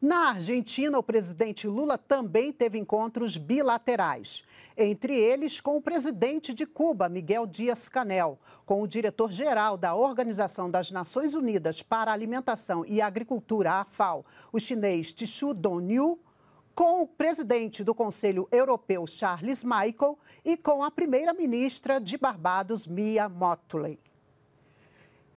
Na Argentina, o presidente Lula também teve encontros bilaterais, entre eles com o presidente de Cuba, Miguel Dias Canel, com o diretor-geral da Organização das Nações Unidas para a Alimentação e Agricultura, a FAO, o chinês Tichu Dongyu, com o presidente do Conselho Europeu, Charles Michael, e com a primeira-ministra de Barbados, Mia Mottley.